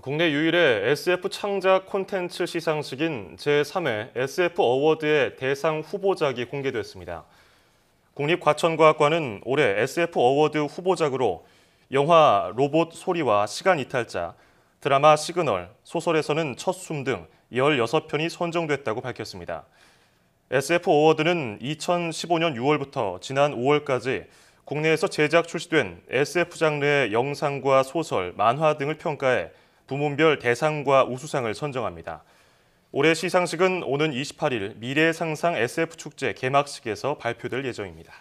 국내 유일의 SF 창작 콘텐츠 시상식인 제3회 SF 어워드의 대상 후보작이 공개됐습니다. 국립과천과학관은 올해 SF 어워드 후보작으로 영화 로봇 소리와 시간 이탈자, 드라마 시그널, 소설에서는 첫 숨 등 16편이 선정됐다고 밝혔습니다. SF 어워드는 2015년 6월부터 지난 5월까지 국내에서 제작 출시된 SF 장르의 영상과 소설, 만화 등을 평가해 부문별 대상과 우수상을 선정합니다. 올해 시상식은 오는 28일 미래상상 SF축제 개막식에서 발표될 예정입니다.